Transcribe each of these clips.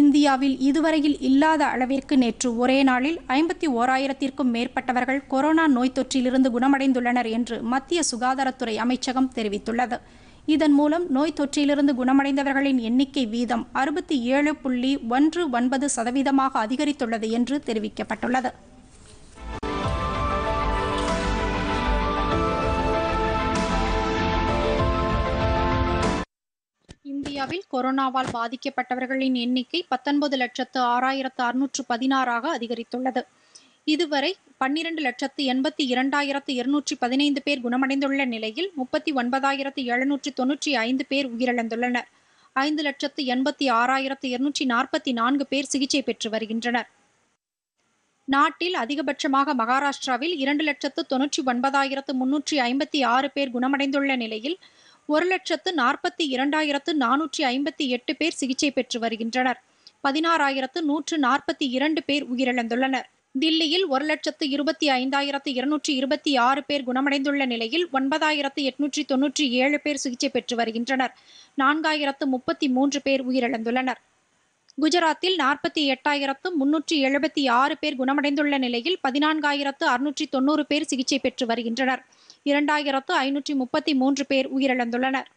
இந்தியாவில் இதுவரையில் இல்லாத அளவிற்கு நேற்று ஒரே நாளில் ஐம்பத்தி ஓராயிரத்திற்கும் மேற்பட்டவர்கள் கொரோனா நோய் தொற்றிலிருந்து குணமடைந்துள்ளனர் என்று மத்திய சுகாதாரத்துறை அமைச்சகம் தெரிவித்துள்ளது இதன் மூலம் நோய் தொற்றிலிருந்து குணமடைந்தவர்களின் எண்ணிக்கை வீதம் அறுபத்தி ஏழு புள்ளி ஒன்று ஒன்பது சதவீதமாக அதிகரித்துள்ளது என்று தெரிவிக்கப்பட்டுள்ளது இந்தியாவில் கொரோனாவால் பாதிக்கப்பட்டவர்களின் எண்ணிக்கை பத்தொன்பது லட்சத்து ஆறாயிரத்து அறுநூற்று பதினாறாக அதிகரித்துள்ளது இதுவரை பன்னிரண்டு லட்சத்து எண்பத்தி இரண்டாயிரத்து இருநூற்றி பதினைந்து பேர் குணமடைந்துள்ள நிலையில் முப்பத்தி ஒன்பதாயிரத்து எழுநூற்றி தொன்னூற்றி ஐந்து பேர் உயிரிழந்துள்ளனர் ஐந்து லட்சத்து எண்பத்தி ஆறாயிரத்து இருநூற்றி நாற்பத்தி நான்கு பேர் சிகிச்சை பெற்று வருகின்றனர் நாட்டில் அதிகபட்சமாக மகாராஷ்டிராவில் இரண்டு லட்சத்து தொன்னூற்றி ஒன்பதாயிரத்து முன்னூற்றி ஐம்பத்தி ஆறு பேர் குணமடைந்துள்ள நிலையில் ஒரு லட்சத்து நாற்பத்தி இரண்டாயிரத்து நானூற்றி ஐம்பத்தி எட்டு பேர் சிகிச்சை பெற்று வருகின்றனர் பதினாறாயிரத்து நூற்று நாற்பத்தி இரண்டு பேர் உயிரிழந்துள்ளனர் தில்லியில் ஒரு லட்சத்து இருபத்தி ஐந்தாயிரத்து இருநூற்றி இருபத்தி ஆறு பேர் குணமடைந்துள்ள நிலையில் ஒன்பதாயிரத்து எட்நூற்றி தொன்னூற்றி ஏழு பேர் சிகிச்சை பெற்று வருகின்றனர் நான்காயிரத்து முப்பத்தி மூன்று பேர் உயிரிழந்துள்ளனர் குஜராத்தில் நாற்பத்தி எட்டாயிரத்து முன்னூற்றி எழுபத்தி ஆறு பேர் குணமடைந்துள்ள நிலையில் பதினான்காயிரத்து அறுநூற்றி தொன்னூறு பேர் சிகிச்சை பெற்று வருகின்றனர் இரண்டாயிரத்து ஐநூற்றி முப்பத்தி மூன்று பேர் உயிரிழந்துள்ளனர்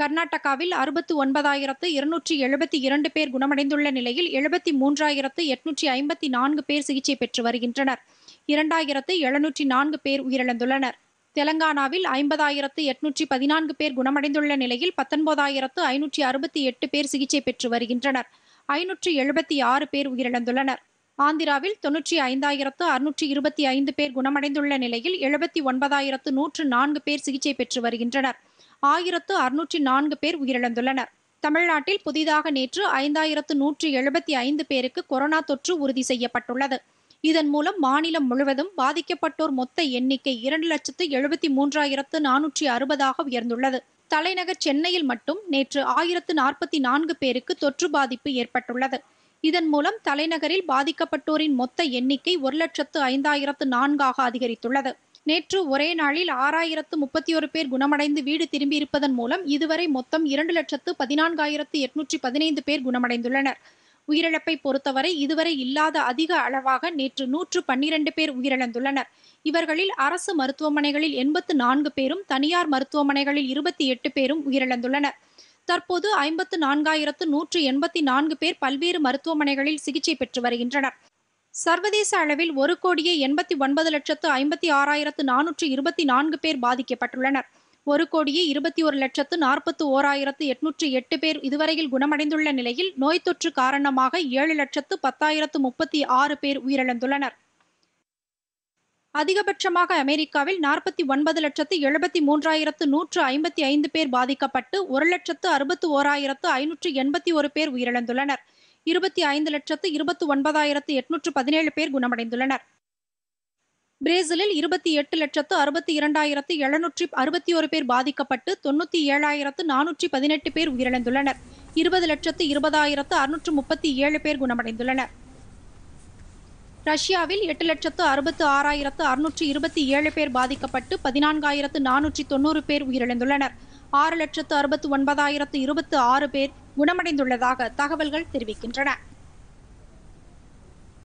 கர்நாடகாவில் அறுபத்து ஒன்பதாயிரத்து இருநூற்றி எழுபத்தி இரண்டு பேர் குணமடைந்துள்ள நிலையில் எழுபத்தி மூன்றாயிரத்து எட்நூற்றி ஐம்பத்தி நான்கு பேர் சிகிச்சை பெற்று வருகின்றனர் இரண்டாயிரத்து எழுநூற்றி நான்கு பேர் உயிரிழந்துள்ளனர் தெலங்கானாவில் ஐம்பதாயிரத்து எட்நூற்றி பதினான்கு பேர் குணமடைந்துள்ள நிலையில் பத்தொன்பதாயிரத்து ஐநூற்றி அறுபத்தி எட்டு பேர் சிகிச்சை பெற்று வருகின்றனர் ஐநூற்றி எழுபத்தி ஆறு பேர் உயிரிழந்துள்ளனர் ஆந்திராவில் தொன்னூற்றி ஐந்தாயிரத்து அறுநூற்றி இருபத்தி ஐந்து பேர் குணமடைந்துள்ள நிலையில் எழுபத்தி ஒன்பதாயிரத்து நூற்று நான்கு பேர் சிகிச்சை பெற்று வருகின்றனர் ஆயிரத்து அறுநூற்றி நான்கு பேர் உயிரிழந்துள்ளனர் தமிழ்நாட்டில் புதிதாக நேற்று ஐந்தாயிரத்து நூற்று எழுபத்தி ஐந்து பேருக்கு கொரோனா தொற்று உறுதி செய்யப்பட்டுள்ளது இதன் மூலம் மாநிலம் முழுவதும் பாதிக்கப்பட்டோர் மொத்த எண்ணிக்கை இரண்டு லட்சத்து எழுபத்தி மூன்றாயிரத்து நானூற்றி அறுபதாக உயர்ந்துள்ளது தலைநகர் சென்னையில் மட்டும் நேற்று ஆயிரத்து நாற்பத்தி நான்கு பேருக்கு தொற்று பாதிப்பு ஏற்பட்டுள்ளது இதன் மூலம் தலைநகரில் பாதிக்கப்பட்டோரின் மொத்த எண்ணிக்கை ஒரு லட்சத்து ஐந்தாயிரத்து நான்காக அதிகரித்துள்ளது நேற்று ஒரே நாளில் ஆறாயிரத்து முப்பத்தி ஒரு பேர் குணமடைந்து வீடு திரும்பியிருப்பதன் மூலம் இதுவரை மொத்தம் இரண்டு லட்சத்து பதினான்காயிரத்து எட்நூற்றி பதினைந்து பேர் குணமடைந்துள்ளனர் உயிரிழப்பை பொறுத்தவரை இதுவரை இல்லாத அதிக அளவாக நேற்று நூற்று பன்னிரண்டு பேர் உயிரிழந்துள்ளனர் இவர்களில் அரசு மருத்துவமனைகளில் எண்பத்து நான்கு பேரும் தனியார் மருத்துவமனைகளில் இருபத்தி எட்டு பேரும் உயிரிழந்துள்ளனர் தற்போது ஐம்பத்து நான்காயிரத்து நூற்று எண்பத்தி நான்கு பேர் பல்வேறு மருத்துவமனைகளில் சிகிச்சை பெற்று வருகின்றனர் சர்வதேச அளவில் ஒரு கோடியே எண்பத்தி ஒன்பது லட்சத்து ஐம்பத்தி ஆறாயிரத்து நானூற்று இருபத்தி நான்கு பேர் பாதிக்கப்பட்டுள்ளனர் ஒரு கோடியே இருபத்தி ஒரு லட்சத்து நாற்பத்து ஓராயிரத்து எட்நூற்றி எட்டு பேர் இதுவரையில் குணமடைந்துள்ள நிலையில் நோய் தொற்று காரணமாக ஏழு லட்சத்து பத்தாயிரத்து முப்பத்தி ஆறு பேர் உயிரிழந்துள்ளனர் அதிகபட்சமாக அமெரிக்காவில் நாற்பத்தி ஒன்பது லட்சத்து எழுபத்தி மூன்றாயிரத்து நூற்று ஐம்பத்தி ஐந்து பேர் பாதிக்கப்பட்டு ஒரு லட்சத்து அறுபத்து ஓராயிரத்து ஐநூற்று எண்பத்தி ஒரு பேர் உயிரிழந்துள்ளனர் இருபத்தி ஐந்து லட்சத்து இருபத்தி ஒன்பதாயிரத்து எட்நூற்று பதினேழு பேர் குணமடைந்துள்ளனர் பிரேசிலில் இருபத்தி எட்டு லட்சத்து அறுபத்தி இரண்டாயிரத்து எழுநூற்றி அறுபத்தி ஒரு பேர் பாதிக்கப்பட்டு தொண்ணூற்றி ஏழாயிரத்து நானூற்றி பதினெட்டு பேர் உயிரிழந்துள்ளனர் இருபது லட்சத்து இருபதாயிரத்து அறுநூற்று முப்பத்தி ஏழு பேர் குணமடைந்துள்ளனர் ரஷ்யாவில் எட்டு லட்சத்து அறுபத்து ஆறாயிரத்து அறுநூற்று இருபத்தி ஏழு பேர் பாதிக்கப்பட்டு பதினான்காயிரத்து நானூற்றி தொண்ணூறு பேர் உயிரிழந்துள்ளனர் ஆறு லட்சத்து அறுபத்து ஒன்பதாயிரத்து இருபத்து ஆறு பேர் குணமடைந்துள்ளதாக தகவல்கள் தெரிவிக்கின்றன